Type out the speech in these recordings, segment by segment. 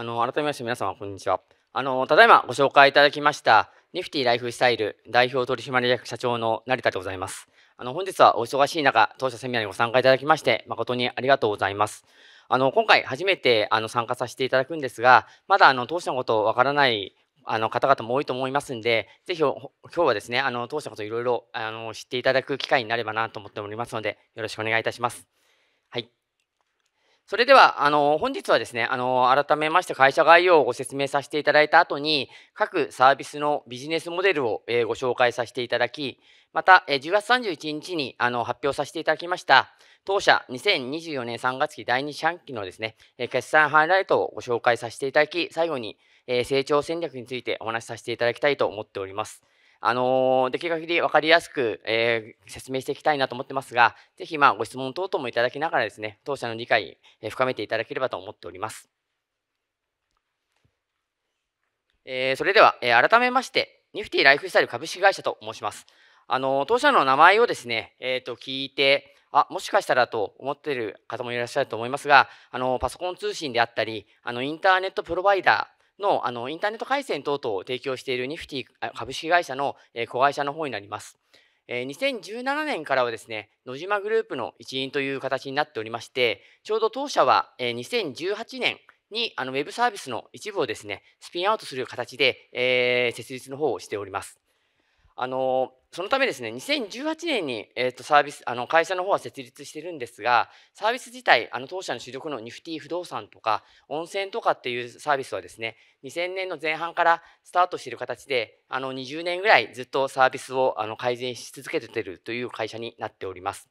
あの、改めまして皆様、こんにちは。あの、ただいまご紹介いただきました、ニフティライフスタイル代表取締役社長の成田でございます。あの、本日はお忙しい中、当社セミナーにご参加いただきまして、誠にありがとうございます。あの、今回初めてあの参加させていただくんですが、まだあの、当社のことわからないあの方々も多いと思いますんで、ぜひ今日はですね、あの当社のこといろいろあの知っていただく機会になればなと思っておりますので、よろしくお願いいたします。それでは、あの、本日はですね、あの、改めまして会社概要をご説明させていただいた後に、各サービスのビジネスモデルを、えご紹介させていただき、また、え10月31日にあの発表させていただきました、当社2024年3月期第2四半期のですね、え決算ハイライトをご紹介させていただき、最後に、え成長戦略についてお話しさせていただきたいと思っております。あのできる限り分かりやすく、えー、説明していきたいなと思ってますが、ぜひ、まあ、ご質問等々もいただきながらですね、当社の理解、えー、深めていただければと思っております。えー、それでは、えー、改めまして、ニフティライフスタイル株式会社と申します。あの当社の名前をですね、えー、と聞いて、あもしかしたらと思っている方もいらっしゃると思いますが、あのパソコン通信であったり、あのインターネットプロバイダー、のあのインターネット回線等々を提供しているニフティ株式会社の、え子会社の方になります。2017年からはですね、野島グループの一員という形になっておりまして、ちょうど当社は2018年にあのウェブサービスの一部をですね、スピンアウトする形で、え設立の方をしております。あのそのためですね、2018年に、えー、とサービスあの会社の方は設立してるんですが、サービス自体、あの当社の主力のニフティ不動産とか、温泉とかっていうサービスはですね、2000年の前半からスタートしている形で、あの20年ぐらいずっとサービスをあの改善し続けているという会社になっております。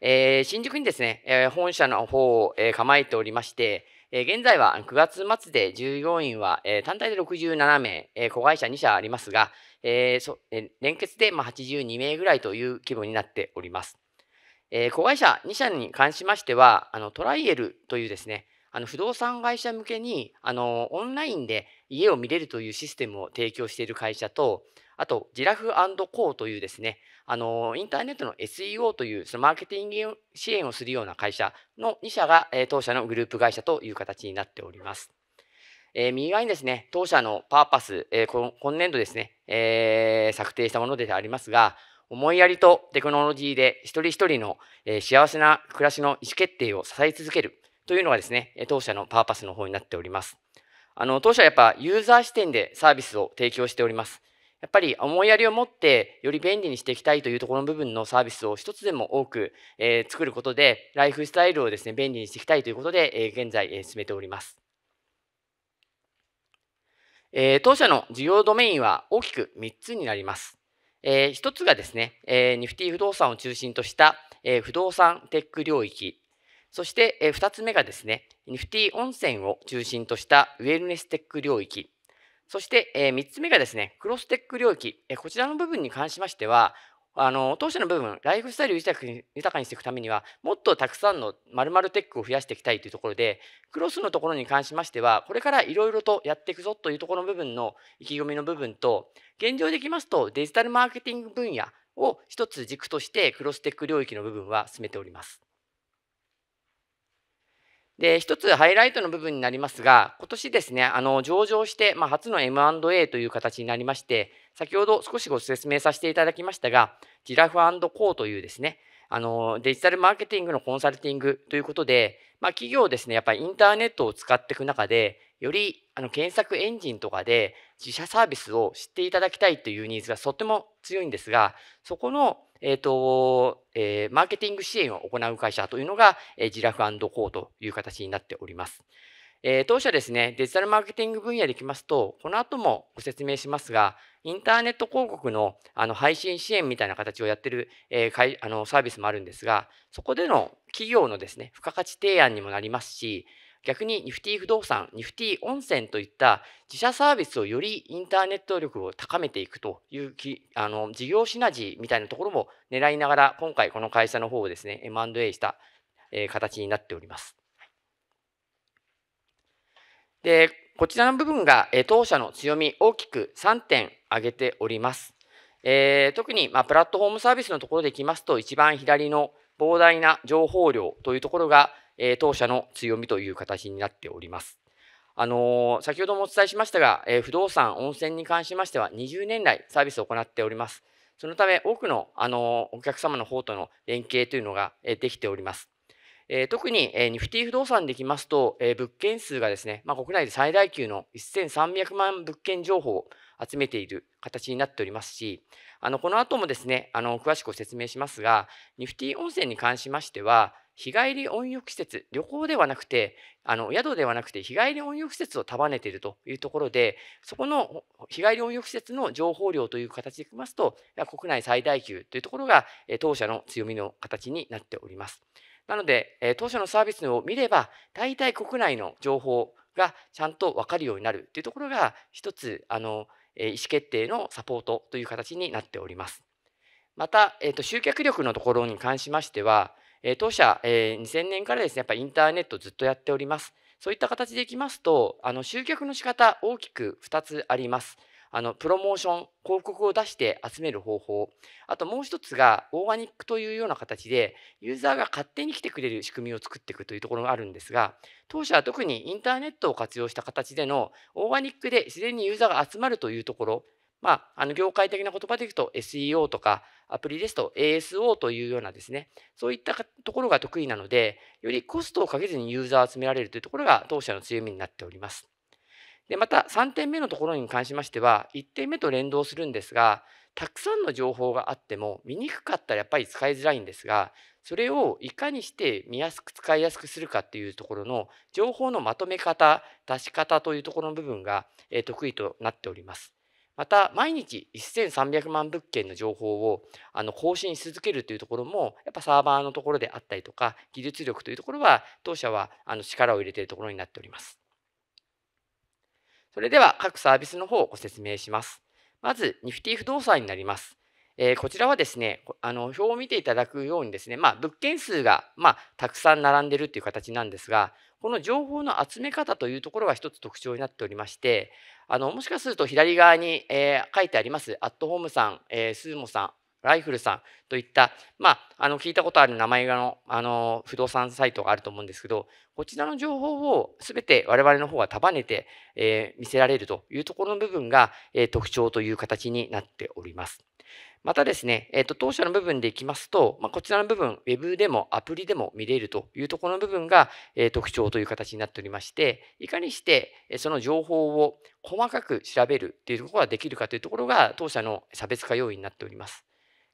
えー、新宿にですね、えー、本社の方を、えー、構えておりまして、え現在は9月末で従業員は、え単体で67名、え子会社2社ありますが、えー、連結でま82名ぐらいという規模になっております。えー、子会社2社に関しましては、あのトライエルというですね、あの不動産会社向けにあのオンラインで家を見れるというシステムを提供している会社と、あと、ジラフコーというですね、あのインターネットの SEO というそのマーケティング支援をするような会社の2社が、え当社のグループ会社という形になっております。えー、右側にですね、当社のパーパス、えー、今年度ですね、えー、策定したものでありますが、思いやりとテクノロジーで一人一人の、えー、幸せな暮らしの意思決定を支え続けるというのがですね、当社のパーパスの方になっております。あの、当社はやっぱユーザー視点でサービスを提供しております。やっぱり思いやりを持ってより便利にしていきたいというところの部分のサービスを一つでも多く、えー、作ることでライフスタイルをですね便利にしていきたいということで、えー、現在、えー、進めております。えー、当社の事業ドメインは大きく3つになります。えー、1つがですね、えー、ニフティ不動産を中心とした、えー、不動産テック領域。そして、えー、2つ目がですね、ニフティ温泉を中心としたウェルネステック領域。そして、えー、3つ目がですね、クロステック領域、えー。こちらの部分に関しましては、あの当社の部分ライフスタイルを豊かにしていくためにはもっとたくさんの〇〇テックを増やしていきたいというところでクロスのところに関しましてはこれからいろいろとやっていくぞというところの部分の意気込みの部分と現状でいきますとデジタルマーケティング分野を一つ軸としてクロステック領域の部分は進めております。で、一つハイライトの部分になりますが、今年ですね、あの、上場して、まあ、初の M&A という形になりまして、先ほど少しご説明させていただきましたが、ジラフコーというですね、あの、デジタルマーケティングのコンサルティングということで、まあ、企業ですね、やっぱりインターネットを使っていく中で、よりあの検索エンジンとかで自社サービスを知っていただきたいというニーズがとても強いんですが、そこの、えっ、ー、と、えー、マーケティング支援を行う会社というのが、えー、ジラフコーという形になっております。えー、当社ですね、デジタルマーケティング分野でいきますと、この後もご説明しますが、インターネット広告のあの配信支援みたいな形をやってる、えー、あのサービスもあるんですが、そこでの企業のですね、付加価値提案にもなりますし、逆に Nifty 不動産、Nifty 温泉といった自社サービスをよりインターネット力を高めていくというきあの事業シナジーみたいなところも狙いながら、今回この会社の方をですね、M&A した、えー、形になっております。で、こちらの部分が、当社の強み、大きく3点挙げております。えー、特に、まあ、プラットフォームサービスのところでいきますと、一番左の膨大な情報量というところが、えー、当社の強みという形になっております。あのー、先ほどもお伝えしましたが、え不動産、温泉に関しましては20年来サービスを行っております。そのため多くの、あのお客様の方との連携というのが、えできております。えー、特に、えー、ニフティ不動産でいきますと、えー、物件数がですね、まあ、国内で最大級の1300万物件情報を集めている形になっておりますし、あのこの後もですねあの詳しく説明しますが、ニフティ温泉に関しましては、日帰り温浴施設、旅行ではなくて、あの宿ではなくて、日帰り温浴施設を束ねているというところで、そこの日帰り温浴施設の情報量という形でいきますと、国内最大級というところが、当社の強みの形になっております。なので、え当社のサービスを見れば、大体国内の情報がちゃんと分かるようになるというところが、一つ、あの、え意思決定のサポートという形になっております。また、えー、と集客力のところに関しましては、え当社、え2000年からですね、やっぱりインターネットずっとやっております。そういった形でいきますと、あの集客の仕方大きく2つあります。あのプロモーション広告を出して集める方法あともう一つがオーガニックというような形でユーザーが勝手に来てくれる仕組みを作っていくというところがあるんですが当社は特にインターネットを活用した形でのオーガニックで自然にユーザーが集まるというところまあ、あの業界的な言葉でいくと SEO とかアプリですと ASO というようなですね、そういったところが得意なので、よりコストをかけずにユーザーを集められるというところが当社の強みになっております。でまた3点目のところに関しましては1点目と連動するんですがたくさんの情報があっても見にくかったらやっぱり使いづらいんですがそれをいかにして見やすく使いやすくするかっていうところの情報のまとめ方出し方というところの部分が得意となっております。また毎日1300万物件の情報をあの更新し続けるというところもやっぱサーバーのところであったりとか技術力というところは当社はあの力を入れているところになっております。それでは各サービスの方をご説明します。まず、nifty 不動産になります。えー、こちらはですね、あの表を見ていただくようにですね、まあ、物件数が、まあ、たくさん並んでるっていう形なんですが、この情報の集め方というところが一つ特徴になっておりまして、あのもしかすると左側に、えー、書いてあります、アットホームさん、えー、スーモさん、ライフルさんといった、まあ、あの聞いたことある名前のあの不動産サイトがあると思うんですけど、こちらの情報をすべて我々の方が束ねて、えー、見せられるというところの部分が、えー、特徴という形になっております。またですね、えーと、と当社の部分でいきますと、まあ、こちらの部分、ウェブでもアプリでも見れるというところの部分が、えー、特徴という形になっておりまして、いかにしてその情報を細かく調べるというところができるかというところが当社の差別化要因になっております。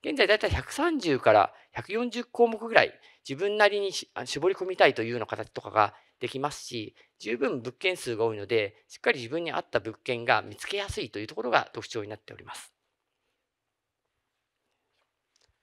現在だいたい130から140項目ぐらい自分なりに絞り込みたいというような形とかができますし、十分物件数が多いので、しっかり自分に合った物件が見つけやすいというところが特徴になっております。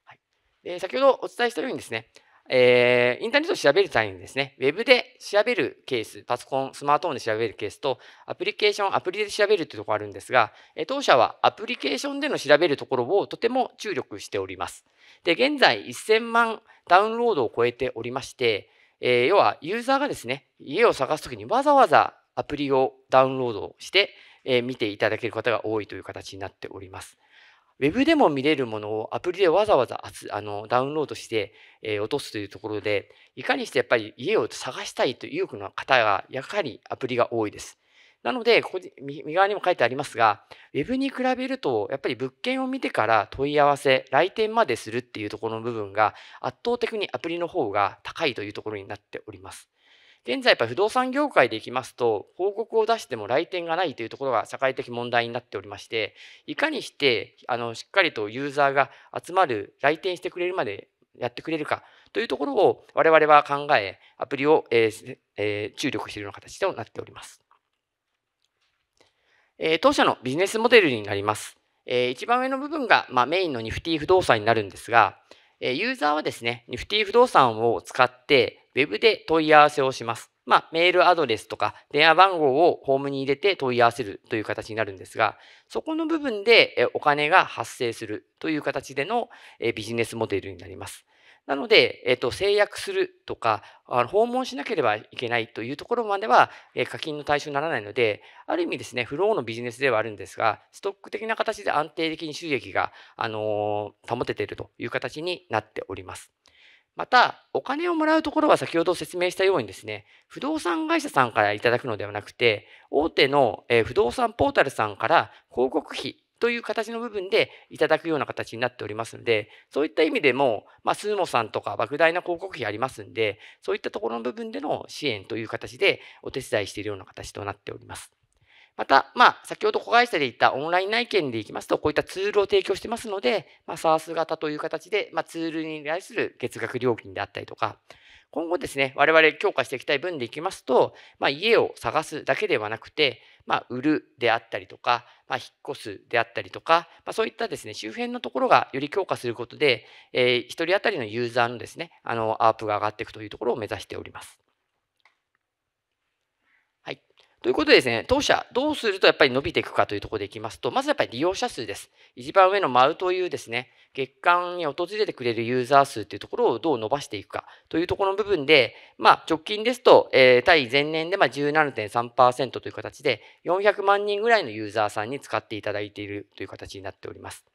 はい、で先ほどお伝えしたようにですね、えー、インターネットを調べる際にですね、ウェブで調べるケース、パソコン、スマートフォンで調べるケースと、アプリケーション、アプリで調べるというところがあるんですが、え当社はアプリケーションでの調べるところをとても注力しております。で、現在1000万ダウンロードを超えておりまして、えー、要はユーザーがですね、家を探すときにわざわざアプリをダウンロードして、えー、見ていただける方が多いという形になっております。ウェブでも見れるものをアプリでわざわざあのダウンロードして、えー、落とすというところで、いかにしてやっぱり家を探したいという意欲の方が、やはりアプリが多いです。なので、ここで右側にも書いてありますが、ウェブに比べると、やっぱり物件を見てから問い合わせ、来店までするっていうところの部分が、圧倒的にアプリの方が高いというところになっております。現在やっぱ不動産業界でいきますと、報告を出しても来店がないというところが社会的問題になっておりまして、いかにしてあのしっかりとユーザーが集まる、来店してくれるまでやってくれるかというところを我々は考え、アプリを、えーえー、注力しているような形となっております。えー、当社のビジネスモデルになります。えー、一番上の部分が、まあ、メインのニフティ不動産になるんですが、えユーザーはですね、ニフティ不動産を使って、Web で問い合わせをします。まあ、メールアドレスとか電話番号をホームに入れて問い合わせるという形になるんですが、そこの部分でお金が発生するという形でのビジネスモデルになります。なので、えっと、制約するとか、あの訪問しなければいけないというところまでは、え課金の対象にならないので、ある意味ですね、フローのビジネスではあるんですが、ストック的な形で安定的に収益が、あの保てているという形になっております。また、お金をもらうところは先ほど説明したようにですね、不動産会社さんからいただくのではなくて、大手の不動産ポータルさんから広告費という形の部分でいただくような形になっておりますので、そういった意味でも、まあ、スーモさんとか莫大な広告費ありますので、そういったところの部分での支援という形でお手伝いしているような形となっております。また、まあ、先ほど子会社で言ったオンライン内見でいきますと、こういったツールを提供してますので、まあ、サース型という形で、まあ、ツールに対する月額料金であったりとか、今後ですね、我々強化していきたい分でいきますと、まあ、家を探すだけではなくて、まあ、売るであったりとか、まあ、引っ越すであったりとか、まあ、そういったですね、周辺のところがより強化することで、えー、1人当たりのユーザーのですね、あの、アープが上がっていくというところを目指しております。ということでですね、当社、どうするとやっぱり伸びていくかというところでいきますと、まずやっぱり利用者数です。一番上のマウというですね、月間に訪れてくれるユーザー数というところをどう伸ばしていくかというところの部分で、まあ、直近ですと、えー、対前年でま17.3%という形で、400万人ぐらいのユーザーさんに使っていただいているという形になっております。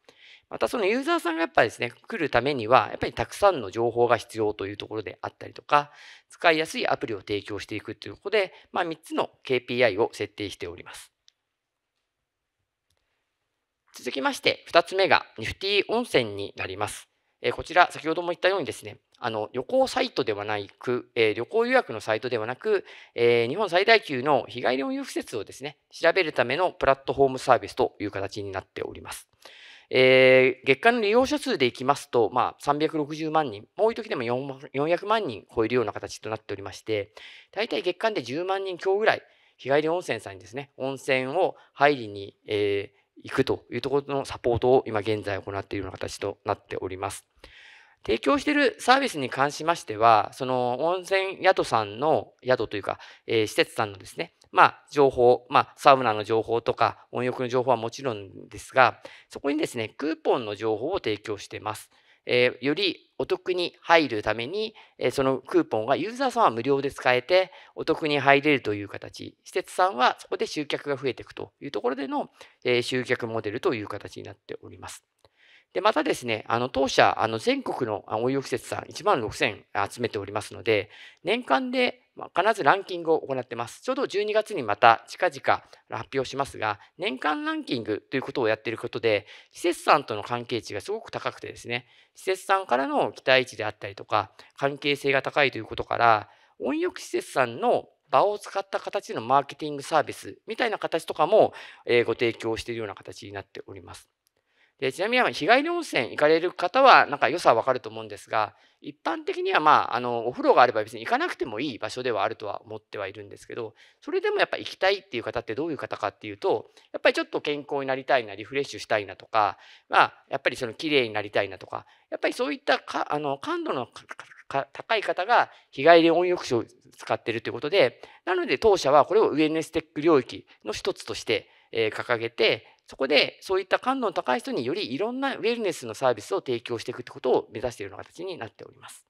またそのユーザーさんがやっぱりですね、来るためには、やっぱりたくさんの情報が必要というところであったりとか、使いやすいアプリを提供していくということで、まあ、3つの KPI を設定しております。続きまして、2つ目が Nifty 温泉になります。えこちら、先ほども言ったようにですね、あの旅行サイトではなく、え旅行予約のサイトではなく、え日本最大級の日帰り温浴施設をですね、調べるためのプラットフォームサービスという形になっております。えー、月間の利用者数でいきますと、まあ、360万人、多い時でも400万人超えるような形となっておりまして、大体月間で10万人強ぐらい、日帰り温泉さんにですね、温泉を入りに、えー、行くというところのサポートを今現在行っているような形となっております。提供しているサービスに関しましては、その温泉宿さんの宿というか、えー、施設さんのですね、まあ、情報、まあ、サウナの情報とか、温浴の情報はもちろんですが、そこにですね、クーポンの情報を提供しています。えー、よりお得に入るために、えー、そのクーポンがユーザーさんは無料で使えて、お得に入れるという形、施設さんはそこで集客が増えていくというところでの、えー、集客モデルという形になっております。で、またですね、あの、当社、あの、全国の温浴施設さん1万6000集めておりますので、年間で必ずランキングを行ってます。ちょうど12月にまた近々発表しますが、年間ランキングということをやっていることで、施設さんとの関係値がすごく高くてですね、施設さんからの期待値であったりとか、関係性が高いということから、温浴施設さんの場を使った形のマーケティングサービスみたいな形とかも、えご提供しているような形になっております。でちなみに日帰り温泉行かれる方はなんか良さはわかると思うんですが一般的にはまああのお風呂があれば別に行かなくてもいい場所ではあるとは思ってはいるんですけどそれでもやっぱ行きたいっていう方ってどういう方かっていうとやっぱりちょっと健康になりたいなリフレッシュしたいなとかまあやっぱりその綺麗になりたいなとかやっぱりそういったかあの感度の高い方が日帰り温浴室を使ってるということでなので当社はこれをウエネステック領域の一つとしてえ掲げて、そこでそういった感度の高い人によりいろんなウェルネスのサービスを提供していくってことを目指しているような形になっております。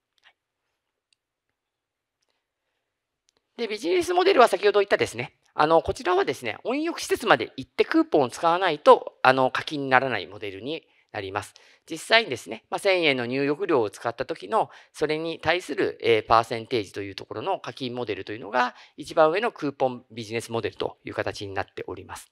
で、ビジネスモデルは先ほど言ったですね、あの、こちらはですね、温浴施設まで行ってクーポンを使わないと、あの、課金にならないモデルになります。実際にですね、まあ、1000円の入浴料を使った時の、それに対する、えー、パーセンテージというところの課金モデルというのが、一番上のクーポンビジネスモデルという形になっております。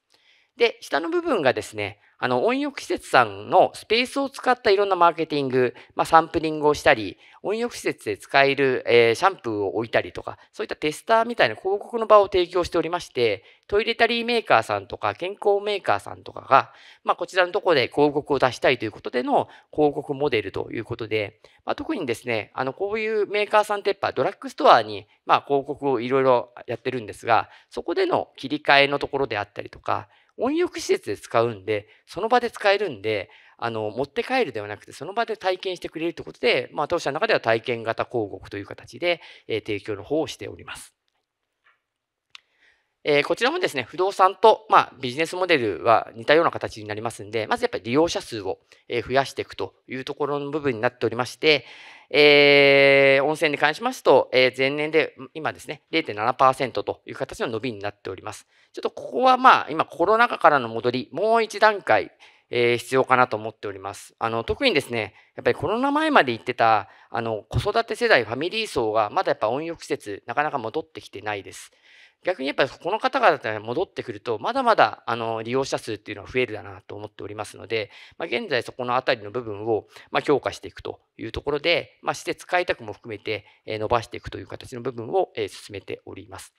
で、下の部分がですね、あの、温浴施設さんのスペースを使ったいろんなマーケティング、まあ、サンプリングをしたり、温浴施設で使える、えー、シャンプーを置いたりとか、そういったテスターみたいな広告の場を提供しておりまして、トイレタリーメーカーさんとか、健康メーカーさんとかが、まあ、こちらのところで広告を出したいということでの広告モデルということで、まあ、特にですね、あの、こういうメーカーさんってやっぱドラッグストアに、まあ、広告をいろいろやってるんですが、そこでの切り替えのところであったりとか、温浴施設で使うんで、その場で使えるんで、あの、持って帰るではなくて、その場で体験してくれるということで、まあ、当社の中では体験型広告という形で、えー、提供の方をしております。えー、こちらもですね、不動産と、まあ、ビジネスモデルは似たような形になりますんで、まずやっぱり利用者数を増やしていくというところの部分になっておりまして、えー、温泉に関しますと、えー、前年で今ですね、0.7%という形の伸びになっております。ちょっとここはまあ、今コロナ禍からの戻り、もう一段階、えー、必要かなと思っております。あの、特にですね、やっぱりコロナ前まで行ってた、あの、子育て世代、ファミリー層が、まだやっぱ温浴施設、なかなか戻ってきてないです。逆にやっぱりこの方々が戻ってくると、まだまだあの利用者数っていうのは増えるだなと思っておりますので、まあ、現在そこのあたりの部分をま強化していくというところで、まあ、施設開拓も含めて伸ばしていくという形の部分を進めております。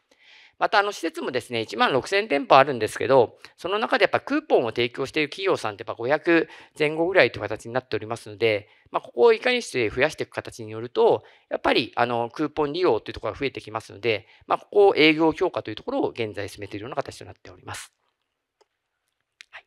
また、あの、施設もですね、1万6000店舗あるんですけど、その中でやっぱクーポンを提供している企業さんってやっぱ500前後ぐらいという形になっておりますので、まあ、ここをいかにして増やしていく形によると、やっぱり、あの、クーポン利用というところが増えてきますので、まあ、ここを営業強化というところを現在進めているような形となっております。はい、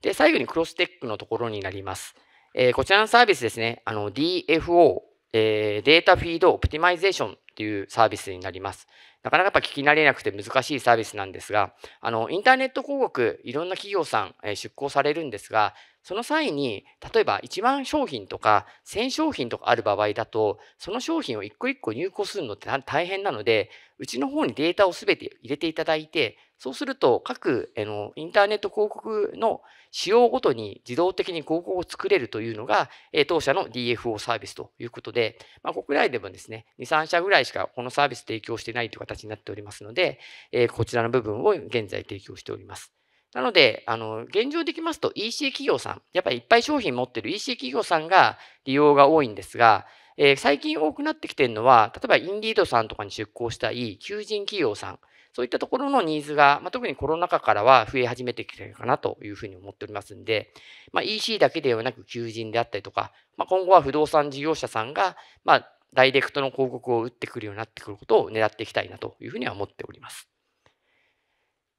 で、最後にクロステックのところになります。えー、こちらのサービスですね、あの DFO、えー、データフィードオプティマイゼーションというサービスになります。なかなかやっぱ聞き慣れなくて難しいサービスなんですが、あの、インターネット広告、いろんな企業さん、え出向されるんですが、その際に、例えば1万商品とか1000商品とかある場合だと、その商品を一個一個入庫するのって大変なので、うちの方にデータをすべて入れていただいて、そうすると各あのインターネット広告の仕様ごとに自動的に広告を作れるというのが、え当社の DFO サービスということで、まあ、国内でもですね、2、3社ぐらいしかこのサービス提供してないという形になっておりますので、えこちらの部分を現在提供しております。なので、あの、現状できますと EC 企業さん、やっぱりいっぱい商品持ってる EC 企業さんが利用が多いんですが、えー、最近多くなってきてるのは、例えばインディードさんとかに出向したい求人企業さん、そういったところのニーズが、まあ、特にコロナ禍からは増え始めてきてるかなというふうに思っておりますんで、まあ、EC だけではなく求人であったりとか、まあ、今後は不動産事業者さんが、まあ、ダイレクトの広告を打ってくるようになってくることを狙っていきたいなというふうには思っております。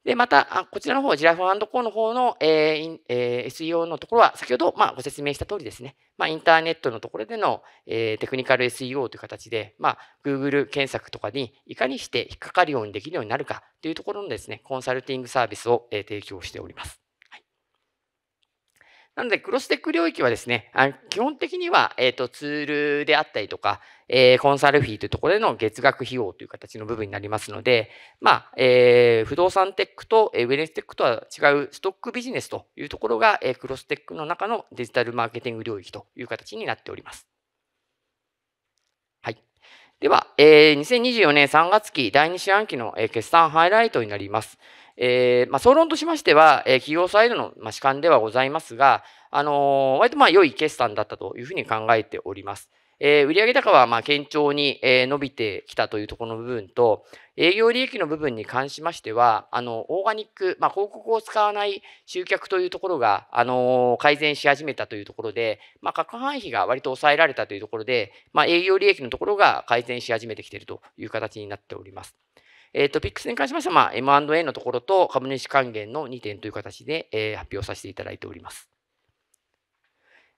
で、また、こちらの方、ジラフコンコの方の、えーえー、SEO のところは、先ほど、まあ、ご説明した通りですね、まあ、インターネットのところでの、えー、テクニカル SEO という形で、まあ、Google 検索とかにいかにして引っかかるようにできるようになるかというところのですね、コンサルティングサービスを、えー、提供しております。なので、クロステック領域はですね、基本的には、えー、と、ツールであったりとか、えー、コンサルフィーというところでの月額費用という形の部分になりますので、まあ、えー、不動産テックと、ウェルネステックとは違うストックビジネスというところが、えクロステックの中のデジタルマーケティング領域という形になっております。はい。では、え2024年3月期第2四半期の、え決算ハイライトになります。えー、まあ、総論としましては、えー、企業サイドの、まあ、主観ではございますが、あのー、割とまあ良い決算だったというふうに考えております。えー、売上高はまあ堅調に、えー、伸びてきたというところの部分と、営業利益の部分に関しましては、あの、オーガニック、まあ、広告を使わない集客というところが、あの、改善し始めたというところで、まあ、各範囲が割と抑えられたというところで、まあ、営業利益のところが改善し始めてきているという形になっております。えっ、と、ピックスに関しましては、まあ、M&A のところと株主還元の2点という形で、えー、発表させていただいております。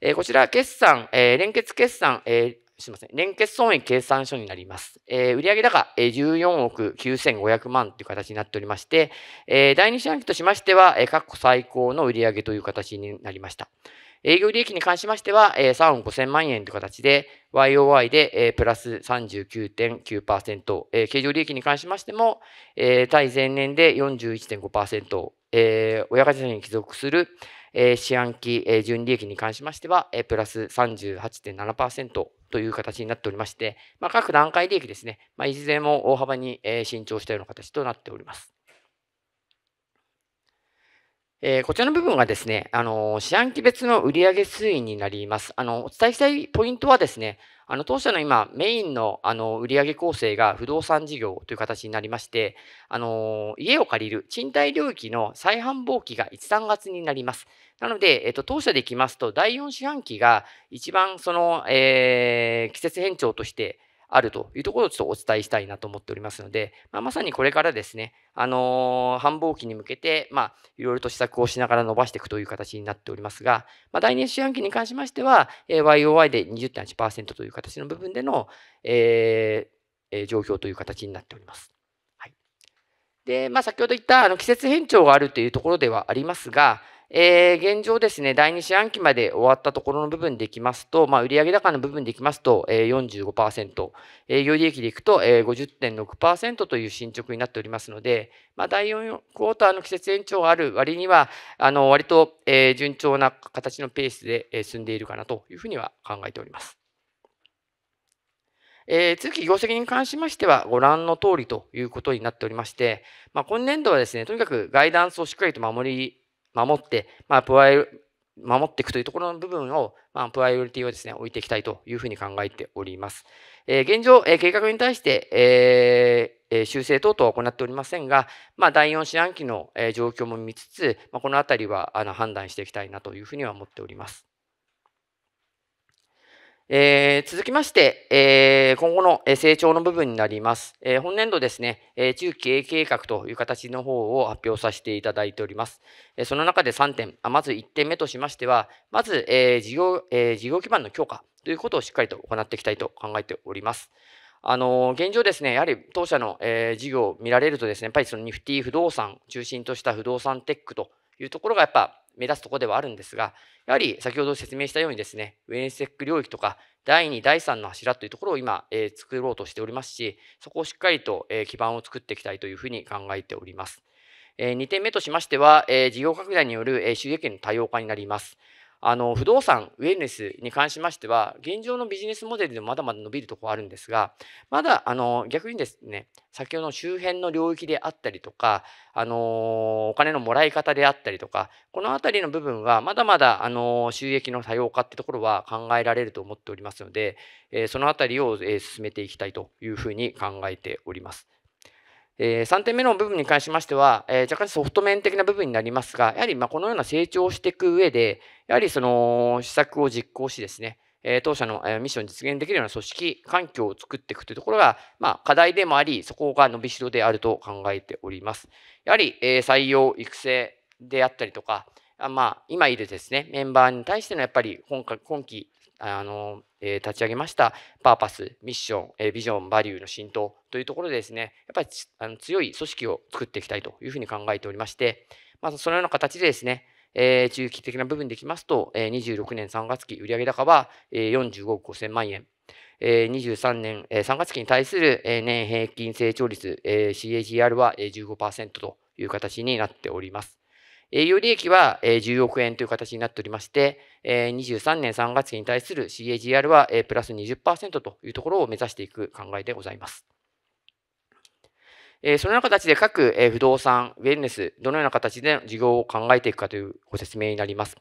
えー、こちら、決算、えー、連結決算、えーすみません。連結損益計算書になります。えー、売上高、え14億9500万という形になっておりまして、えー、第2四半期としましては、えー、過去最高の売上という形になりました。営業利益に関しましては、えー、3億5000万円という形で、YOY で、えー、プラス39.9%、えー、経常利益に関しましても、えー、対前年で41.5%、えー、親会社に帰属する、えー、四半期、えー、純利益に関しましては、えー、プラス38.7%という形になっておりまして、まあ、各段階利益ですね、まあ、いずれも大幅に、えー、伸長したような形となっております。えー、こちらの部分はですね、あの、四半期別の売上推移になります。あの、お伝えしたいポイントはですね、あの、当社の今、メインの、あの、売上構成が不動産事業という形になりまして、あの、家を借りる賃貸領域の再繁忙期が1、3月になります。なので、えっと、当社でいきますと、第4四半期が一番その、えー、季節変調として、あるというところをちょっとお伝えしたいなと思っておりますので、まあ、まさにこれからですね、あのー、繁忙期に向けて、まあ、いろいろと施策をしながら伸ばしていくという形になっておりますが、まあ、来年四半期に関しましては、えー、YOY で20.8%という形の部分での、えーえー、状況という形になっております。はい、で、まあ、先ほど言ったあの季節変調があるというところではありますが、えー、現状ですね、第2四半期まで終わったところの部分でいきますと、まあ、売上高の部分でいきますと、えー、45%、営業利益でいくと、えー、50.6%という進捗になっておりますので、まあ、第4クォーターの季節延長がある割には、あの割と、えー、順調な形のペースで進んでいるかなというふうには考えております。えー、通期業績に関しましてはご覧の通りということになっておりまして、まあ、今年度はですね、とにかくガイダンスをしっかりと守り守って、まあ、プライ守っていくというところの部分を、まあ、プライオリティをですね、置いていきたいというふうに考えております。えー、現状、えー、計画に対して、えー修正等々は行っておりませんが、まあ、第4四半期のえ状況も見つつ、まあ、このあたりはあの判断していきたいなというふうには思っております。えー、続きまして、えー、今後の成長の部分になります。えー、本年度ですね、中期経営計画という形の方を発表させていただいております。その中で3点まず1点目としましては、まず、え事業え事業基盤の強化ということをしっかりと行っていきたいと考えております。あの現状ですね、やはり当社の、え事業を見られるとですね、やっぱりそのニフティ不動産中心とした不動産テックというところがやっぱ目指すところではあるんですが、やはり先ほど説明したようにですね、ウェンセック領域とか、第2、第3の柱というところを今、えー、作ろうとしておりますし、そこをしっかりと、えー、基盤を作っていきたいというふうに考えております。えー、2点目としましては、えー、事業拡大による、え収益の多様化になります。あの不動産、ウェルネスに関しましては、現状のビジネスモデルでもまだまだ伸びるところあるんですが、まだあの逆にですね、先ほどの周辺の領域であったりとか、あのお金のもらい方であったりとか、このあたりの部分は、まだまだあの収益の多様化ってところは考えられると思っておりますので、えそのあたりを、え進めていきたいというふうに考えております。えー、3点目の部分に関しましては、えー、若干ソフト面的な部分になりますが、やはりまこのような成長をしていく上で、やはりその施策を実行しですね、え当社の、えミッションを実現できるような組織環境を作っていくというところが、まあ、課題でもあり、そこが伸びしろであると考えております。やはり、え採用、育成であったりとか、あまあ、今いるですね、メンバーに対してのやっぱり今今期あの、えー、立ち上げましたパーパス、ミッション、えー、ビジョン、バリューの浸透というところでですね、やっぱりあの強い組織を作っていきたいというふうに考えておりまして、まあ、そのような形でですね、えー、中期的な部分でいきますと、えー、26年3月期売上高は、えー、45億5000万円、えー、23年、えー、3月期に対する、えー、年平均成長率、えー、CAGR は15%という形になっております。営業利益は10億円という形になっておりまして、23年3月期に対する CAGR はプラス20%というところを目指していく考えでございます。そのような形で各不動産、ウェルネス、どのような形での事業を考えていくかというご説明になります。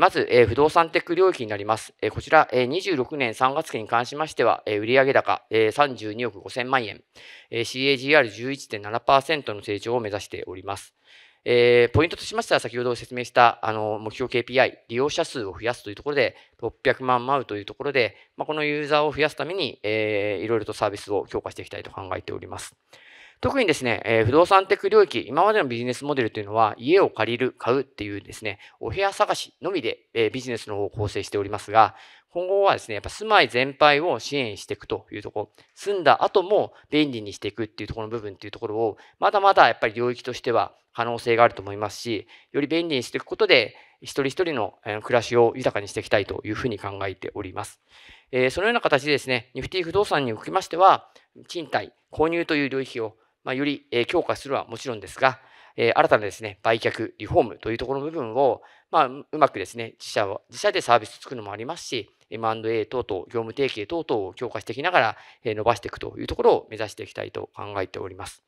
まず、不動産テック領域になります。こちら、26年3月期に関しましては、売上高32億5000万円、CAGR11.7% の成長を目指しております。えー、ポイントとしましては、先ほど説明した、あの、目標 KPI、利用者数を増やすというところで、600万マウというところで、まあ、このユーザーを増やすために、えー、いろいろとサービスを強化していきたいと考えております。特にですね、えー、不動産テク領域、今までのビジネスモデルというのは、家を借りる、買うっていうですね、お部屋探しのみで、えー、ビジネスの方を構成しておりますが、今後はですね、やっぱ住まい全般を支援していくというところ、住んだ後も便利にしていくっていうところの部分っていうところを、まだまだやっぱり領域としては可能性があると思いますし、より便利にしていくことで、一人一人の暮らしを豊かにしていきたいというふうに考えております。えー、そのような形でですね、ニフティ不動産におきましては、賃貸、購入という領域をまあ、より強化するのはもちろんですが、え新たなですね、売却、リフォームというところの部分を、まあ、うまくですね、自社を、自社でサービスを作るのもありますし、M&A 等々、業務提携等々を強化していきながら、え伸ばしていくというところを目指していきたいと考えております。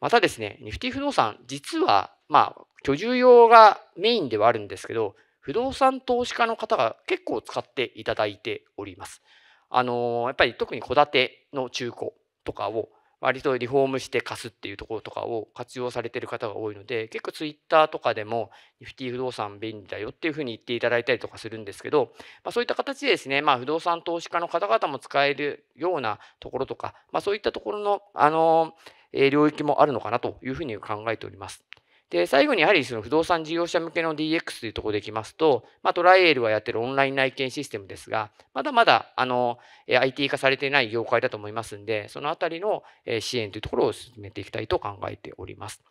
またですね、ニフティ不動産、実は、まあ、居住用がメインではあるんですけど、不動産投資家の方が結構使っていただいております。あのー、やっぱり特に戸建ての中古とかを割とリフォームして貸すっていうところとかを活用されてる方が多いので結構ツイッターとかでもニフティ不動産便利だよっていうふうに言っていただいたりとかするんですけど、まあ、そういった形でですね、まあ、不動産投資家の方々も使えるようなところとか、まあ、そういったところの、あのー、領域もあるのかなというふうに考えております。で、最後にやはりその不動産事業者向けの DX というところでいきますと、まあ、トライエールはやってるオンライン内見システムですが、まだまだ、あの、IT 化されていない業界だと思いますんで、そのあたりの支援というところを進めていきたいと考えております。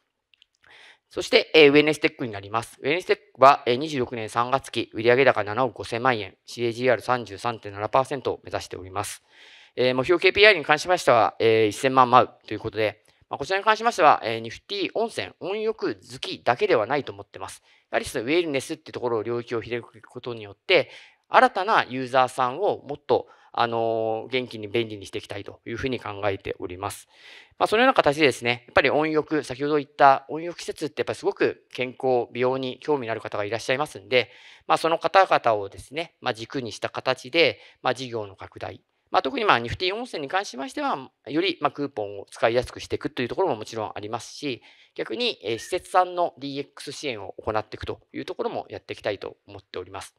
そして、ウェネステックになります。ウェネステックは26年3月期、売上高7億5000万円、CAGR33.7% を目指しております。目標 KPI に関しましては、1000万マウということで、まあ、こちらに関しましては、えー、ニフティ温泉、温浴好きだけではないと思ってます。やはりウェルネスってところを領域を広げることによって、新たなユーザーさんをもっとあの、元気に便利にしていきたいというふうに考えております。まあ、そのような形でですね、やっぱり温浴、先ほど言った温浴施設ってやっぱりすごく健康、美容に興味のある方がいらっしゃいますんで、まあ、その方々をですね、まあ、軸にした形で、まあ、事業の拡大、まあ、特にまあフティ温泉に関しましては、よりまあクーポンを使いやすくしていくというところももちろんありますし、逆に施設さんの DX 支援を行っていくというところもやっていきたいと思っております。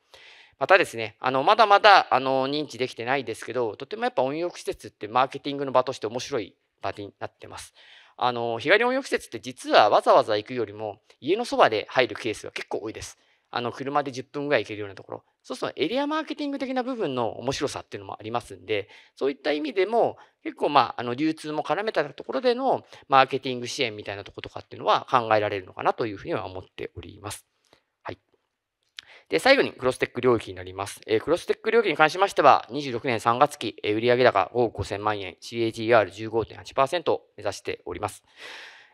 またですね、あのまだまだあの認知できてないですけど、とてもやっぱ温浴施設ってマーケティングの場として面白い場になってます。あの日帰り温浴施設って実はわざわざ行くよりも家のそばで入るケースが結構多いです。あの車で10分ぐらい行けるようなところ。そうするとエリアマーケティング的な部分の面白さっていうのもありますんで、そういった意味でも結構まあ、あの流通も絡めたところでのマーケティング支援みたいなとことかっていうのは考えられるのかなというふうには思っております。はい。で、最後にクロステック領域になります。えー、クロステック領域に関しましては、26年3月期、えー、売上高5億5000万円、CAGR15.8% を目指しております。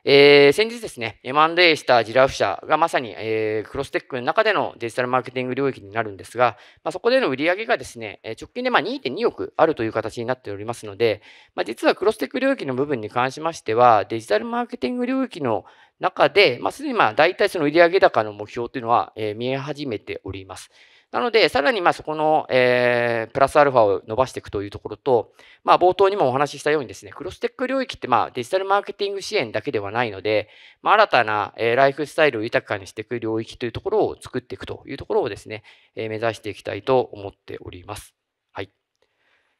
えー、先日ですね、M&A したジラフ社がまさに、えー、クロステックの中でのデジタルマーケティング領域になるんですが、まあ、そこでの売り上げがですね、直近でま2.2億あるという形になっておりますので、まあ、実はクロステック領域の部分に関しましては、デジタルマーケティング領域の中で、まあ、すでにまあ大体その売上高の目標というのは、え見え始めております。なので、さらにまあそこの、えー、プラスアルファを伸ばしていくというところと、まあ、冒頭にもお話ししたようにですね、クロステック領域ってまあデジタルマーケティング支援だけではないので、まあ、新たな、えー、ライフスタイルを豊かにしていく領域というところを作っていくというところをですね、えー、目指していきたいと思っております。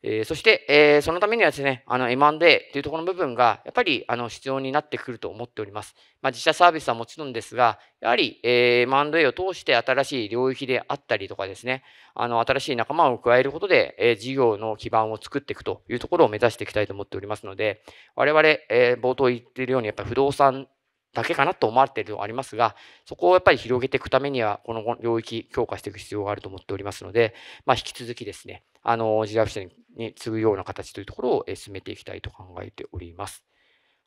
えー、そして、えー、そのためにはですね、あの M&A というところの部分が、やっぱりあの必要になってくると思っております。まあ、自社サービスはもちろんですが、やはり、えー、M&A を通して新しい領域であったりとかですね、あの新しい仲間を加えることで、え事業の基盤を作っていくというところを目指していきたいと思っておりますので、我々、え冒頭言っているように、やっぱり不動産だけかなと思われているのはありますが、そこをやっぱり広げていくためには、この領域強化していく必要があると思っておりますので、まあ、引き続きですね、あの、自業者に次ぐような形というところを進めていきたいと考えております。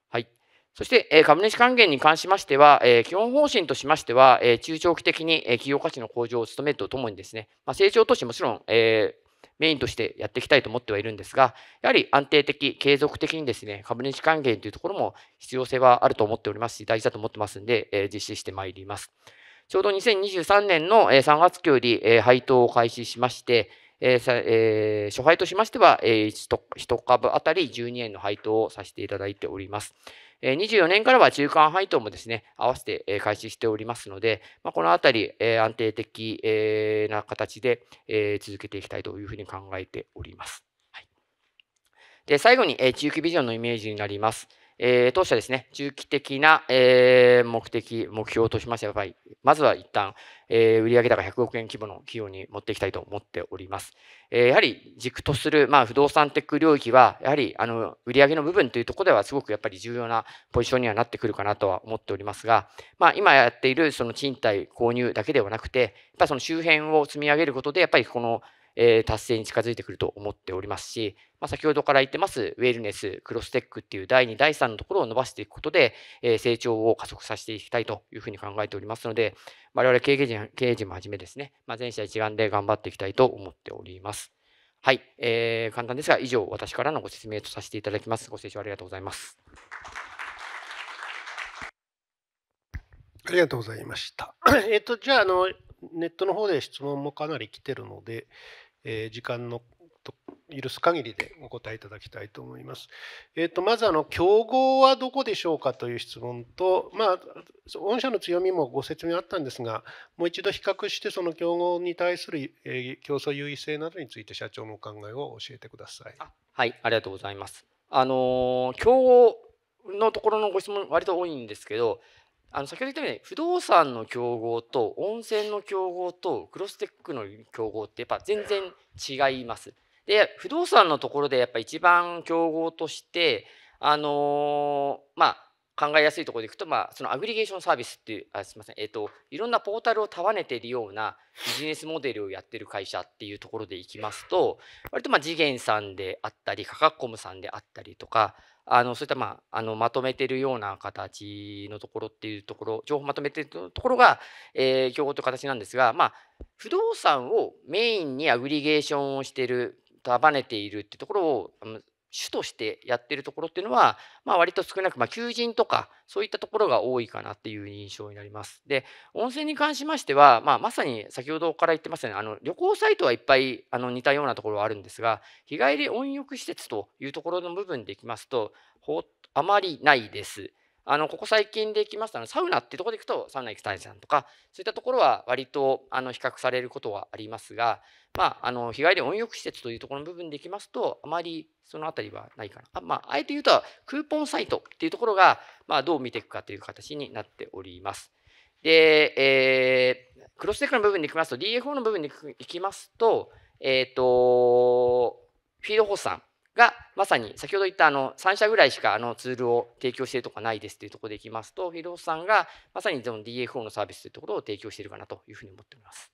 はい。そして、株主還元に関しましては、基本方針としましては、中長期的に企業価値の向上を努めるとともにですね、成長としてもちろん、メインとしてやっていきたいと思ってはいるんですが、やはり安定的、継続的にですね、株主還元というところも必要性はあると思っておりますし、大事だと思ってますんで、え実施してまいります。ちょうど2023年の3月期より配当を開始しまして、えーえー、初配としましては、えー、1, 株当たり12円の配当をさせていただいております。24年からは中間配当もですね、合わせて開始しておりますので、まあ、このあたり安定的な形で続けていきたいというふうに考えております。はい、で最後に中期ビジョンのイメージになります。えー、当社ですね、中期的な、えー、目的、目標としましては、やっぱり、まずは一旦、えー、売上高100億円規模の企業に持っていきたいと思っております。えー、やはり軸とする、まあ、不動産テック領域は、やはり、あの、売上の部分というところでは、すごくやっぱり重要なポジションにはなってくるかなとは思っておりますが、まあ、今やっている、その賃貸購入だけではなくて、やっぱその周辺を積み上げることで、やっぱりこの、え達成に近づいてくると思っておりますし、まあ、先ほどから言ってますウェルネス、クロステックっていう第2、第3のところを伸ばしていくことで、え成長を加速させていきたいというふうに考えておりますので、我々経営陣経営陣もはじめですね、まあ、全社一丸で頑張っていきたいと思っております。はい、えー、簡単ですが、以上、私からのご説明とさせていただきます。ご清聴ありがとうございます。ありがとうございました。えっと、じゃあ、あの、ネットの方で質問もかなり来てるので、え時間の許す限りでお答えいただきたいと思います。えーと、まずあの、競合はどこでしょうかという質問と、まあ、御社の強みもご説明あったんですが、もう一度比較して、その競合に対する、えー、競争優位性などについて、社長のお考えを教えてください。はい、ありがとうございます。あの競合のところのご質問、割と多いんですけど、あの先ほど言ったように不動産の競合と温泉の競合とクロステックの競合ってやっぱ全然違います。で不動産のところでやっぱ一番競合としてあのー、まあ考えやすいところでいくと、まあ、そのアグリゲーションサービスっていうあすみません、えーと、いろんなポータルを束ねているようなビジネスモデルをやってる会社っていうところでいきますと割とまあ次元さんであったりカカコムさんであったりとかあのそういったまああのまとめてるような形のところっていうところ情報まとめてるところが、えー、競合という形なんですが、まあ、不動産をメインにアグリゲーションをしてる束ねているってところを主としてやってるところっていうのは、まあ、割と少なく、まあ、求人とかそういったところが多いかなっていう印象になります。で温泉に関しましては、まあ、まさに先ほどから言ってますよねあの旅行サイトはいっぱいあの似たようなところはあるんですが日帰り温浴施設というところの部分でいきますとほあまりないです。あのここ最近で行きますのサウナってとこで行くとサウナ行きいじゃんとかそういったところは割とあの比較されることはありますが、まあ、あの日帰り温浴施設というところの部分で行きますとあまりその辺りはないかなあ,、まあ、あえて言うとクーポンサイトっていうところが、まあ、どう見ていくかという形になっております。で、えー、クロステックの部分に行きますと DFO の部分に行きますと,、えーと、とフィードホースさんが、まさに先ほど言ったあの3社ぐらいしかあのツールを提供しているとかないですというところでいきますと、広瀬さんがまさにその DFO のサービスというところを提供しているかなというふうに思っております。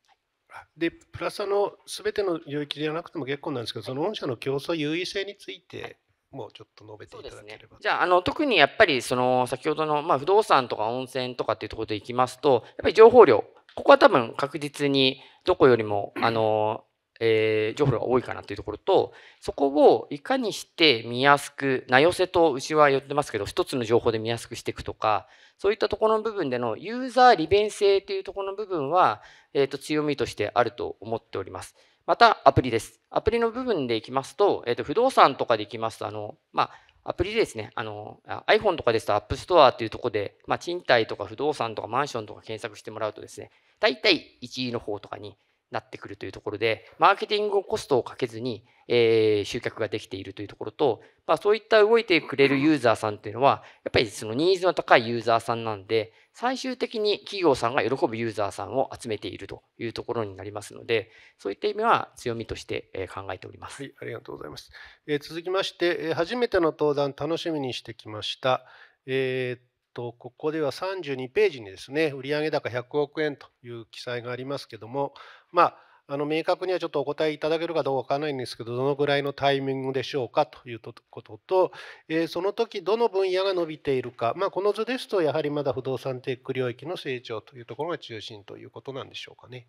でプラスあのべての領域ではなくても結構なんですけどその御社の競争優位性についてもうちょっと述べていただければ、ね、じゃああの特にやっぱりその先ほどの、まあ、不動産とか温泉とかっていうところでいきますとやっぱり情報量ここは多分確実にどこよりもあのえー、情報量が多いかなというところと、そこをいかにして見やすく、名寄せと牛は寄ってますけど、一つの情報で見やすくしていくとか、そういったところの部分でのユーザー利便性というところの部分は、えー、と強みとしてあると思っております。また、アプリです。アプリの部分でいきますと、えー、と不動産とかでいきますと、あの、まあ、アプリでですね、あの、iPhone とかですと App Store というところで、まあ、賃貸とか不動産とかマンションとか検索してもらうとですね、大体1位の方とかになってくるというところで、マーケティングコストをかけずに、えー、集客ができているというところと、まあ、そういった動いてくれるユーザーさんっていうのは、やっぱりそのニーズの高いユーザーさんなんで、最終的に企業さんが喜ぶユーザーさんを集めているというところになりますので、そういった意味は強みとして考えております。はい、ありがとうございます。えー、続きまして、初めての登壇楽しみにしてきました。えーとここでは32ページにですね売上高100億円という記載がありますけどもまああの明確にはちょっとお答えいただけるかどうかわからないんですけどどのぐらいのタイミングでしょうかということと、えその時どの分野が伸びているか、まあ、この図ですとやはりまだ不動産テック領域の成長というところが中心ということなんでしょうかね。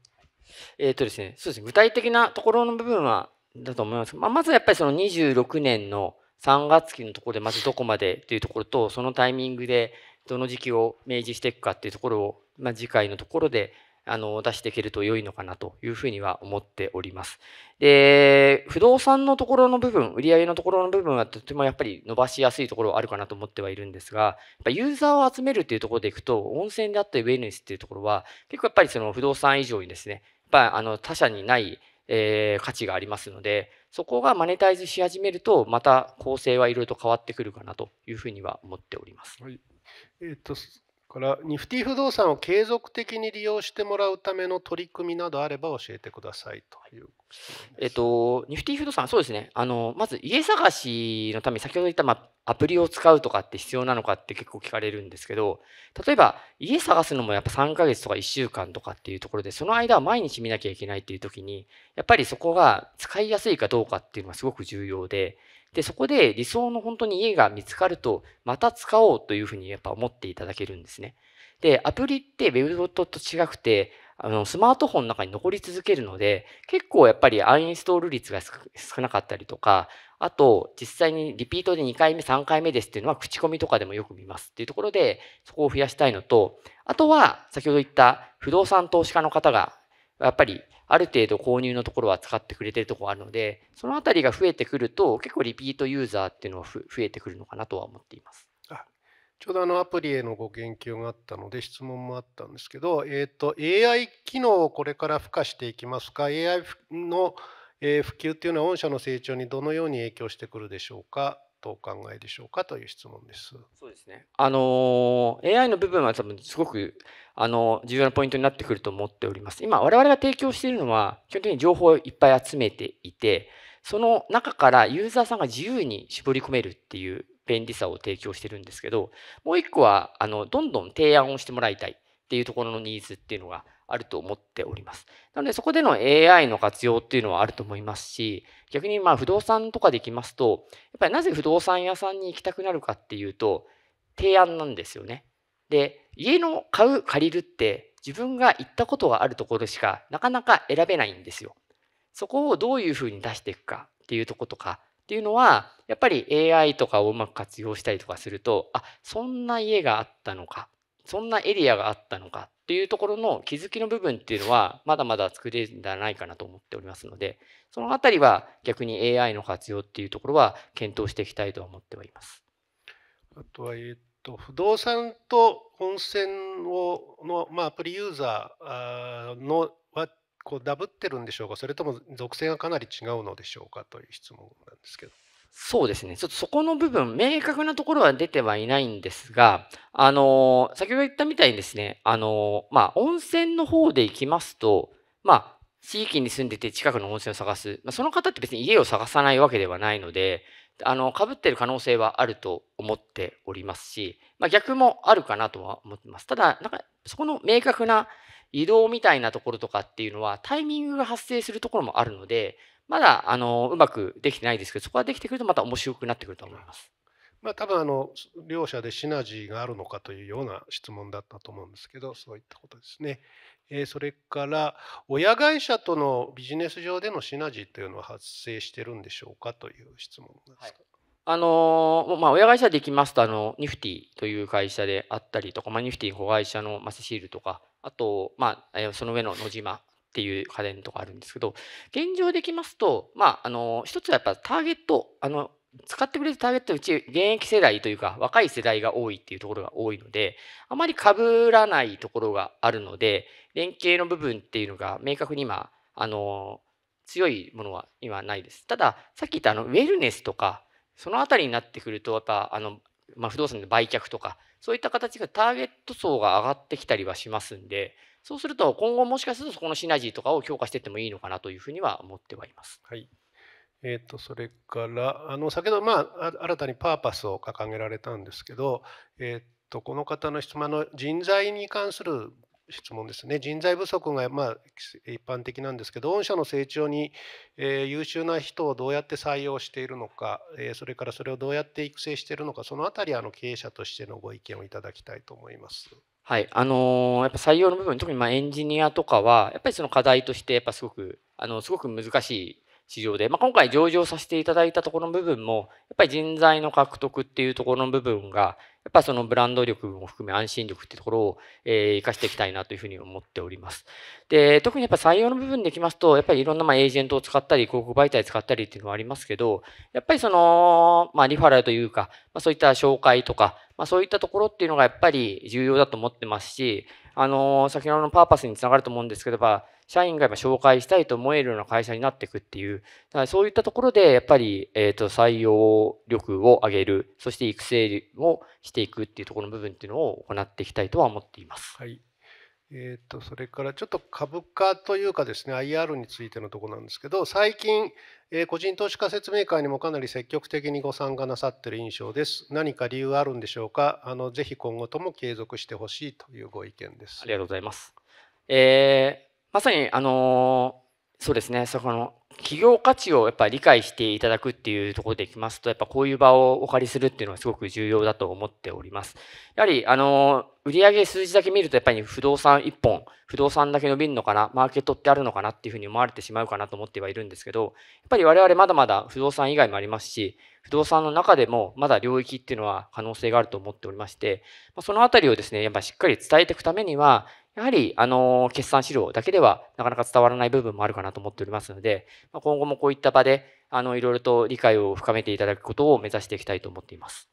えーとですね、そうですね具体的なところの部分はだと思います、まあ、まずやっぱりその26年の3月期のところでまずどこまでというところとそのタイミングでどの時期を明示していくかっていうところを、まあ、次回のところであの出していけると良いのかなというふうには思っております。で、不動産のところの部分、売上のところの部分はとてもやっぱり伸ばしやすいところはあるかなと思ってはいるんですが、やっぱユーザーを集めるっていうところでいくと、温泉であったりウェルネスっていうところは、結構やっぱりその不動産以上にですね、やっぱあの他社にないえー、価値がありますので、そこがマネタイズし始めると、また構成はいろいろと変わってくるかなというふうには思っております。はいえーとからフティ不動産を継続的に利用してもらうための取り組みなどあれば教えてくださいというえっと、フティ不動産、そうですねあの、まず家探しのために先ほど言った、まアプリを使うとかって必要なのかって結構聞かれるんですけど、例えば家探すのもやっぱ3ヶ月とか1週間とかっていうところで、その間は毎日見なきゃいけないっていう時に、やっぱりそこが使いやすいかどうかっていうのがすごく重要で、で、そこで理想の本当に家が見つかると、また使おうというふうにやっぱ思っていただけるんですね。で、アプリってウェブドと違くて、あの、スマートフォンの中に残り続けるので、結構やっぱりアンインストール率が少なかったりとか、あと、実際にリピートで2回目、3回目ですっていうのは口コミとかでもよく見ますっていうところで、そこを増やしたいのと、あとは、先ほど言った不動産投資家の方が、やっぱりある程度購入のところは使ってくれてるところがあるので、そのあたりが増えてくると、結構リピートユーザーっていうのは増えてくるのかなとは思っています。ちょうどあのアプリへのご言及があったので質問もあったんですけど、えー、と AI 機能をこれから付加していきますか AI の普及っていうのは御社の成長にどのように影響してくるでしょうかとお考えでしょうかという質問です。そうですね。あの AI の部分は多分すごくあの重要なポイントになってくると思っております。今我々が提供しているのは基本的に情報をいっぱい集めていて、その中からユーザーさんが自由に絞り込めるっていう便利さを提供してるんですけど、もう一個はあのどんどん提案をしてもらいたいっていうところのニーズっていうのがあると思っております。なのでそこでの AI の活用っていうのはあると思いますし、逆にまあ不動産とかできますと、やっぱりなぜ不動産屋さんに行きたくなるかっていうと、提案なんですよね。で、家の買う、借りるって自分が行ったことがあるところしかなかなか選べないんですよ。そこをどういうふうに出していくかっていうとことかっていうのは、やっぱり AI とかをうまく活用したりとかすると、あ、そんな家があったのか、そんなエリアがあったのかっていうところの気づきの部分っていうのは、まだまだ作れるんじゃないかなと思っておりますので、そのあたりは逆に AI の活用っていうところは検討していきたいと思っております。あとは、えっと、不動産と温泉をの、まあ、アプリユーザーのはこうダブってるんでしょうか、それとも属性がかなり違うのでしょうかという質問なんですけど。そうですね。ちょっとそこの部分、明確なところは出てはいないんですが、あの先ほど言ったみたいにですね、あのまあ、温泉の方で行きますと、まあ、地域に住んでて近くの温泉を探す。まあ、その方って別に家を探さないわけではないので、あの、被ってる可能性はあると思っておりますし、まあ、逆もあるかなとは思ってます。ただ、なんか、そこの明確な移動みたいなところとかっていうのは、タイミングが発生するところもあるので、まだ、あの、うまくできてないですけど、そこができてくるとまた面白くなってくると思います。まあ、多分あの両者でシナジーがあるのかというような質問だったと思うんですけどそういったことですね。えー、それから親会社とのビジネス上でのシナジーというのは発生してるんでしょうかという質問です、はい、あのー、まあ、親会社でいきますとあのニフティという会社であったりとか、まあ、ニフティ子会社のマセシールとかあと、まあ、その上の野島っていう家電とかあるんですけど、現状できますと、まあ、あの、一つはやっぱターゲット、あの、使ってくれるターゲットうち、現役世代というか、若い世代が多いっていうところが多いので、あまりかぶらないところがあるので、連携の部分っていうのが明確に今、あの、強いものは今ないです。ただ、さっき言ったあの、ウェルネスとか、そのあたりになってくると、やっぱ、あの、まあ、不動産の売却とか、そういった形がターゲット層が上がってきたりはしますんで、そうすると今後もしかするとそこのシナジーとかを強化していってもいいのかなというふうには思ってはいます。はいえー、とそれからあの先ほど、まあ、新たにパーパスを掲げられたんですけど、えー、とこの方の質問の人材に関する質問ですね人材不足がまあ一般的なんですけど御社の成長に、えー、優秀な人をどうやって採用しているのか、えー、それからそれをどうやって育成しているのかその辺りあの経営者としてのご意見をいただきたいと思います。はい。あのー、やっぱ採用の部分、特にまエンジニアとかは、やっぱりその課題として、やっぱすごく、あの、すごく難しい市場で、まあ、今回上場させていただいたところの部分も、やっぱり人材の獲得っていうところの部分が、やっぱそのブランド力も含め安心力ってところを、えー、活かしていきたいなというふうに思っております。で、特にやっぱ採用の部分できますと、やっぱりいろんなまあエージェントを使ったり、広告媒体使ったりっていうのはありますけど、やっぱりその、まあリファラルというか、まあそういった紹介とか、まあそういったところっていうのがやっぱり重要だと思ってますし、あの、先ほどのパーパスにつながると思うんですけど、やっぱ社員が今紹介したいと思えるような会社になっていくっていう、だからそういったところで、やっぱり、えっ、と、採用力を上げる、そして育成をしていくっていうところの部分っていうのを行っていきたいとは思っています。はい。えーと、それからちょっと株価というかですね IR についてのとこなんですけど最近、えー、個人投資家説明会にもかなり積極的にご参加なさってる印象です何か理由あるんでしょうかあのぜひ今後とも継続してほしいというご意見ですありがとうございます、えーまさに、あのー、そうですね、そこの企業価値をやっぱ理解していただくっていうところでいきますと、やっぱこういう場をお借りするっていうのはすごく重要だと思っております。やはり、あの、売上数字だけ見ると、やっぱり不動産1本、不動産だけ伸びるのかな、マーケットってあるのかなっていうふうに思われてしまうかなと思ってはいるんですけど、やっぱり我々まだまだ不動産以外もありますし、不動産の中でもまだ領域っていうのは可能性があると思っておりまして、そのあたりをですね、やっぱしっかり伝えていくためには、やはり、あの、決算資料だけではなかなか伝わらない部分もあるかなと思っておりますので、今後もこういった場で、あの、いろいろと理解を深めていただくことを目指していきたいと思っています。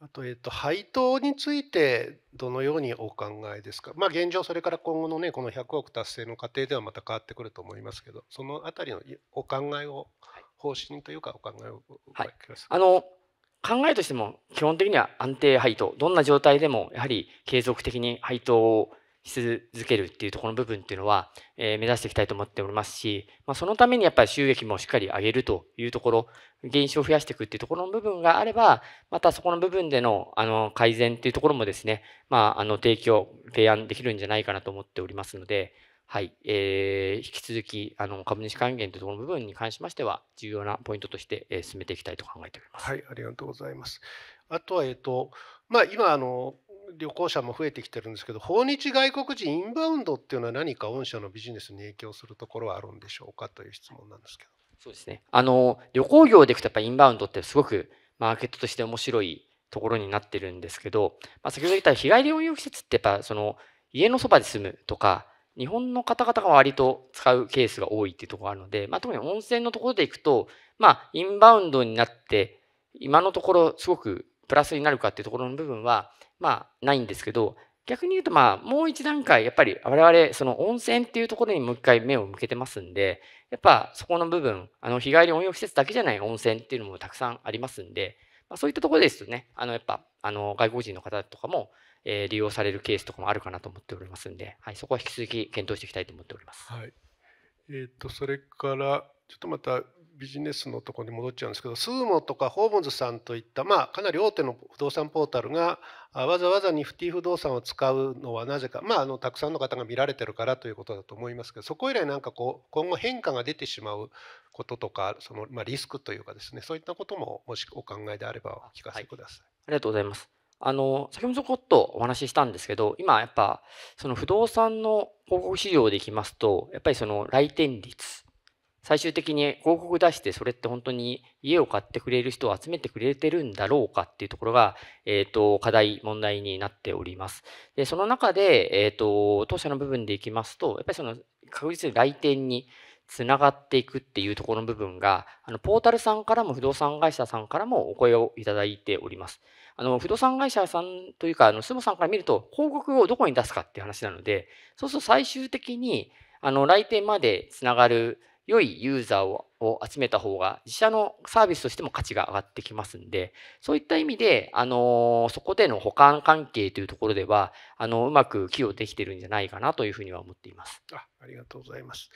あと、えっと、配当についてどのようにお考えですか、まあ、現状、それから今後の、ね、この100億達成の過程ではまた変わってくると思いますけど、そのあたりのお考えを、方針というか、お考えをお伺いください、はい、あの考えとしても、基本的には安定配当、どんな状態でもやはり継続的に配当をし続けるっていうところの部分っていうのは、えー、目指していきたいと思っておりますし、まあ、そのためにやっぱり収益もしっかり上げるというところ、減少を増やしていくっていうところの部分があれば、またそこの部分でのあの改善っていうところもですね、まあ、あの提供、提案できるんじゃないかなと思っておりますので、はい、えー、引き続きあの株主還元というところの部分に関しましては、重要なポイントとして、えー、進めていきたいと考えております。はい、ありがとうございます。あとは、えっ、と、まあ、今、あの、旅行者も増えてきてるんですけど訪日外国人インバウンドっていうのは何か御社のビジネスに影響するところはあるんでしょうかという質問なんですけど。そうですねあの旅行業でいくとやっぱインバウンドってすごくマーケットとして面白いところになってるんですけど、まあ、先ほど言った日帰り温浴施設ってやっぱその家のそばで住むとか日本の方々が割と使うケースが多いっていうところがあるので、まあ、特に温泉のところでいくと、まあ、インバウンドになって今のところすごくプラスになるかっていうところの部分はまあ、ないんですけど、逆に言うと、まあ、もう一段階、やっぱり我々、その温泉っていうところにもう一回目を向けてますんで、やっぱそこの部分、あの日帰り温浴施設だけじゃない温泉っていうのもたくさんありますんで、まあ、そういったところですとね、あのやっぱあの外国人の方とかも、えー、利用されるケースとかもあるかなと思っておりますんで、はい、そこは引き続き検討していきたいと思っております。はいえーとそれから、ちょっとまたビジネスのところに戻っちゃうんですけどスーモとかホームズさんといった、まあ、かなり大手の不動産ポータルがわざわざニフティ不動産を使うのはなぜか、まあ、あのたくさんの方が見られてるからということだと思いますけどそこ以来なんかこう今後変化が出てしまうこととかその、まあ、リスクというかですねそういったことももしお考えであればお聞かせください。はい、ありがとうございますあの先ほどちょっとお話ししたんですけど今やっぱその不動産の広告市場でいきますとやっぱりその来店率最終的に広告出してそれって本当に家を買ってくれる人を集めてくれてるんだろうかっていうところが、えっ、ー、と、課題、問題になっております。で、その中で、えっ、ー、と、当社の部分でいきますと、やっぱりその確実に来店につながっていくっていうところの部分が、あのポータルさんからも不動産会社さんからもお声をいただいております。あの不動産会社さんというか、あのスモさんから見ると、広告をどこに出すかっていう話なので、そうすると最終的にあの来店までつながる良いユーザーを集めた方が自社のサービスとしても価値が上がってきますんで、そういった意味で、あのそこでの保管関係というところでは、あのうまく寄与できてるんじゃないかなというふうには思っています。あありがとうございます。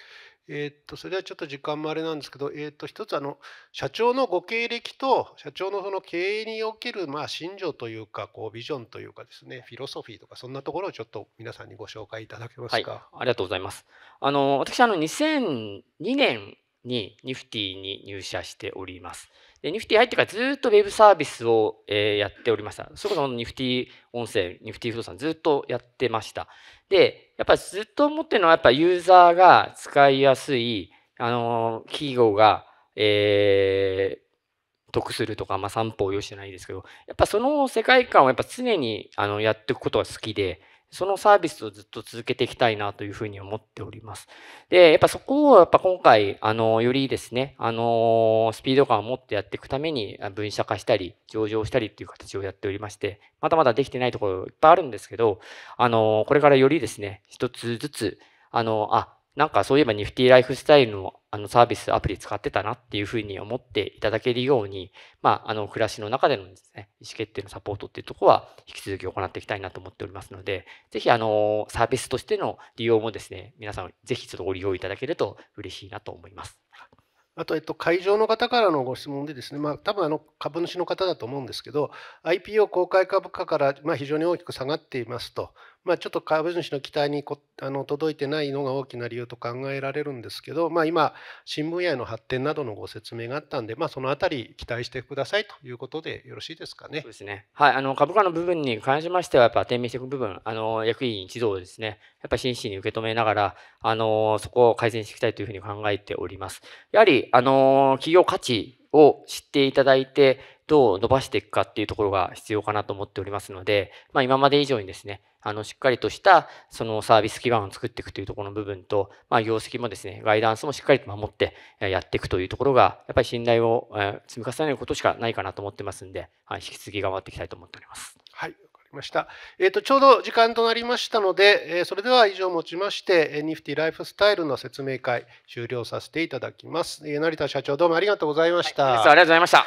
えっとそれではちょっと時間もあれなんですけど、えっと一つあの社長のご経歴と社長のその経営におけるまあ信条というかこうビジョンというかですねフィロソフィーとかそんなところをちょっと皆さんにご紹介いただけますか。はい、ありがとうございます。あの私あの2002年にニフティに入社しております。で、ニフティ入ってからずっと Web サービスを、えやっておりました。それこそニフティ音声、ニフティ不動産ずっとやってました。で、やっぱずっと思ってるのは、やっぱユーザーが使いやすい、あのー、企業が、えー、得するとか、まあ、散歩を用意してないですけど、やっぱその世界観をやっぱ常にあのやっていくことが好きで、そのサービスをずっと続けていきたいなというふうに思っております。で、やっぱそこをやっぱ今回、あの、よりですね、あの、スピード感を持ってやっていくために分社化したり、上場したりっていう形をやっておりまして、まだまだできてないところいっぱいあるんですけど、あの、これからよりですね、一つずつ、あの、あ、なんかそういえばニフティライフスタイルのあのサービス、アプリ使ってたなっていうふうに思っていただけるように、まあ、あの暮らしの中でのですね、意思決定のサポートっていうところは引き続き行っていきたいなと思っておりますので、ぜひあのサービスとしての利用もですね、皆さんぜひちょっとご利用いただけると嬉しいなと思います。あと、えっと、会場の方からのご質問でですね、まあ、多分あの株主の方だと思うんですけど、IPO 公開株価からまあ非常に大きく下がっていますと、まあ、ちょっと株主の期待にこあの届いてないのが大きな理由と考えられるんですけど、まあ、今、新分野への発展などのご説明があったんで、まあ、そのあたり期待してくださいということでよろしいですかね。そうですねはい、あの株価の部分に関しましては、やっぱ低迷していく部分、あの役員一同ですね、やっぱ真摯に受け止めながら、あのそこを改善していきたいというふうに考えております。やはり、あの企業価値を知っていただいて、どう伸ばしていくかっていうところが必要かなと思っておりますので、まあ、今まで以上にですね、あの、しっかりとした、そのサービス基盤を作っていくというところの部分と、まあ、業績もですね、ガイダンスもしっかりと守ってやっていくというところが、やっぱり信頼を積み重ねることしかないかなと思ってますんで、はい、引き続き頑張っていきたいと思っております。はい。わかりました。えっ、ー、と、ちょうど時間となりましたので、えー、それでは以上をもちまして、えー、ニフティライフスタイルの説明会終了させていただきます。えー、成田社長どうもありがとうございました。はい、ありがとうございました。